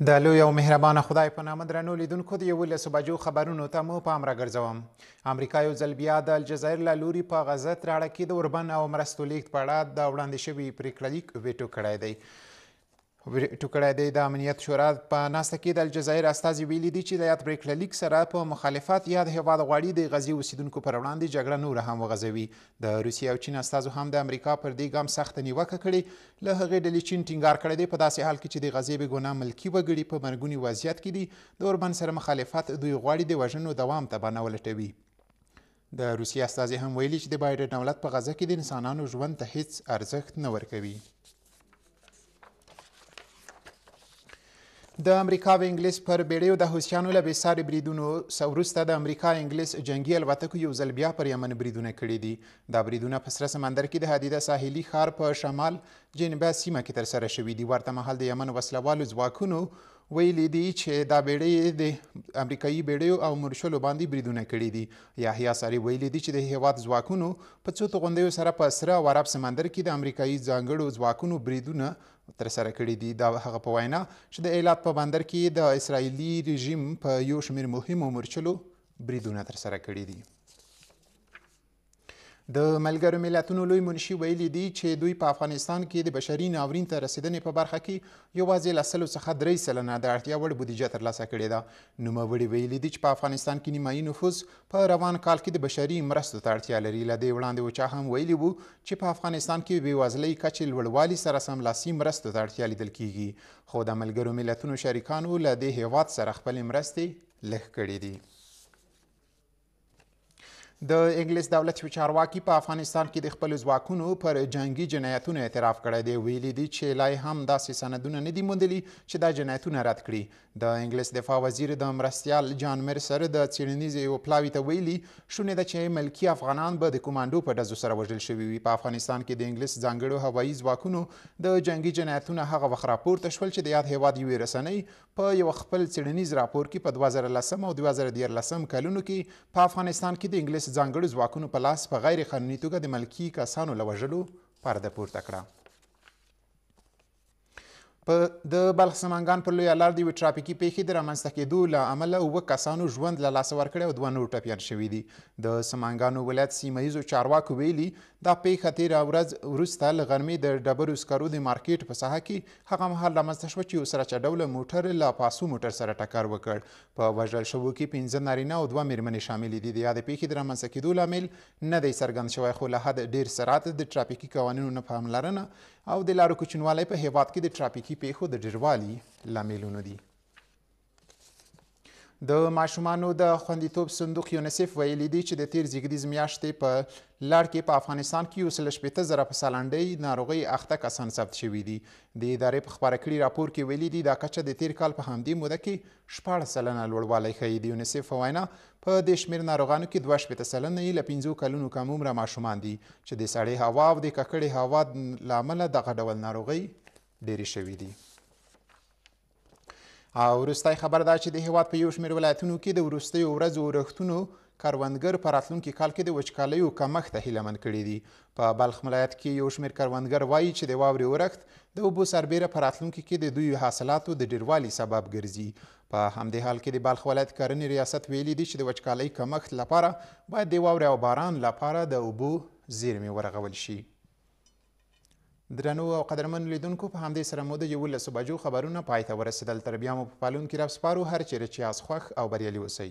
د لوی او مهربان خدای په نامه درنو لیدونکو د یولسو بجو خبرونو ته مو پام راګرځوم امریکا یو ځل بیا د الجزایر له لوري په غزه تراړه کې د اوربن او مرستو لیږد په اړه د وړاندې شوي پریکړه لیک ویټو کړی دی ټوکړی دی د امنیت شورا په ناسته کې د الجزایر استازي ویلي دي چې د یاد پرېکړه لیک سره په مخالفت یا د هېواد غواړي د غزې اوسیدونکو پر وړاندې جګړه نوره هم وغځوي د روسیې او چین استازو هم د امریکا پر دې ګام سخته نیوکه کړې له هغې ډلې چین ټینګار کړی دی په داسې حال کې چې د غزې بېګناه ملکي وګړي په مرګوني وضعیت کې دي د اوربند سره مخالفت دوی غواړي د وژنو دوام ته بڼه ولټوي د روسیې استازي هم ویلي چې د بایډن دولت په غزه کې د انسانانو ژوند ته هیڅ ارزښت نه ورکوي د امریکا او انګلیس پر بیړیو د حوثیانو له بېساري بریدونو وروسته د امریکا انګلیس جنګي الوتکو یو ځل بیا پر یمن بریدونه کړي دي دا بریدونه په سره سمندر کې د حدیده ساحلي ښار په شمال جنوبه سیمه کې ترسره شوي دي ورته مهال د یمن وسلوالو ځواکونو ویلي دي چې دا بیړۍ د امریکایي بیړیو او مرشلو باندې بریدونه کړي دي یحیی ساری ویلي دي چې د هیواد ځواکونو په څو توغندیو سره په سره او عرب سمندر کې د امریکایي ځانګړو ځواکونو بریدونه ترسره کړي دي دا هغه په وینا چې د ایلات په بندر کې د اسرایلی رژیم په یو شمېر مهمو مرچلو بریدونه ترسره کړي دي د ملګرو ملتونو لوی منشي ویلي دی چې دوی په افغانستان کې د بشري ناورین ته رسیدنې په برخه کې یوازې له سلو څخه درې سلنه د اړتیا وړ بودیجه ترلاسه کړې ده نوموړي ویلي دي چې په افغانستان کې نیمایي نفوس په روان کال کې د بشري مرستو ته اړتیا لري له دې وړاندې وچا هم ویلي وو چې په افغانستان کې بېوزلۍ کچې لوړوالي سره سملاسي مرستو ته اړتیا لیدل کیږي خو د ملګرو ملتونو شریکانو له دې هیواد سره خپل مرستې لږ کړې دي د انګلیس دولت چارواکي په افغانستان کې د خپل ځواکونو پر جنگي جنایتونو اعتراف کړی دی ویلي دي چې لای هم داسې سندونه نه دي موندلي چې دا جنایتونه رد کړي د انګلیس دفاع وزیر د مرستیال جان مرسر د څېړنیز یو پلاوي ته ویلي شونې ده چې ملکی افغانان به د کومانډو په ډزو سره وژل شوي وي په افغانستان کې د انګلیس ځانګړو هوایي ځواکونو د جنگي جنایتونو هغه وخت راپورته شول چې د یاد هیواد یوې رسنۍ په یو خپل څېړنیز راپور کې په 2010 او 2013 کلونو کې په افغانستان کې د انګلیس داسې ځانګړو ځواکونو په لاس په غیر قانوني توګه د ملکي کسانو له وژلو پرده پورته کړه په د بلخ سمنګان پر لویه لار د یوې ټرافیکي پیښې د رامنځته کېدو له امله اووه کسانو ژوند له لاسه ورکړی او دوه نور ټپیان شوي دي د سمنګانو ولایت سیمه ییزو چارواکو ویلي دا پیښه تېره ورځ وروسته له غرمې د ډبرو سکرو د مارکیټ په ساحه کې هغه مهال رامنځته شوه چې یو سرچه ډوله موټر له پاسو موټر سره ټکر وکړ په وژل شوو کې پنځه نارینه او دوه میرمنې شاملې دي د یادې پیښې د رامنځته کېدو لامل نه دی څرګند شوی خو له حد ډېر سرعت د ټرافیکي قوانینو نه پاملرنه او د لارو کوچنوالی په هیواد کې د ټرافیکي کې پیښو د ډیروالي لاملونه دي د ماشومانو د خوندیتوب صندوق یونیسف ویلي دی چې د تیر زیږدیز میاشتې په لړ کې په افغانستان کې یو سل شپېته زره په سالنډۍ ناروغۍ اخته کسان ثبت شوي دي د ادارې په خپاره کړي راپور کې ویلي دي دا کچه د تیر کال په همدې موده کې شپاړس سلنه لوړوالی ښیي د یونیسف په وینا په دې شمېر ناروغانو کې دوه شپېته سلنه یې له پنځو کلونو کم عمره ماشومان دي چې د سړې هوا او د ککړې هوا له امله دغه ډول ناروغۍ ډېرې شوي دي او وروستی خبر دا چې د هیواد په یو شمېر ولایتونو کې د وروستیو ورځو اورښتونو کروندګر په راتلونکي کال کې د وچکالیو کمښت ته هیلهمند کړي دي په بلخ ولایت کې یو شمېر کروندګر وایي چې د واورې اورښت د اوبو سربیره په راتلونکي کې د دوی حاصلاتو د ډیروالي سبب ګرځي په همدې حال کې د بلخ ولایت کرنې ریاست ویلي دي چې د وچکالۍ کمښت لپاره باید د واورې او باران لپاره د اوبو زیرمې ورغول شي درنو او قدرمن لیدونکو په همدې سره مو د یولسو بجو خبرونه پای ته ورسېدل تر بیا مو په پالون کې راپسپارو هر چیرې چې یاست خوښ او بریالي اوسئ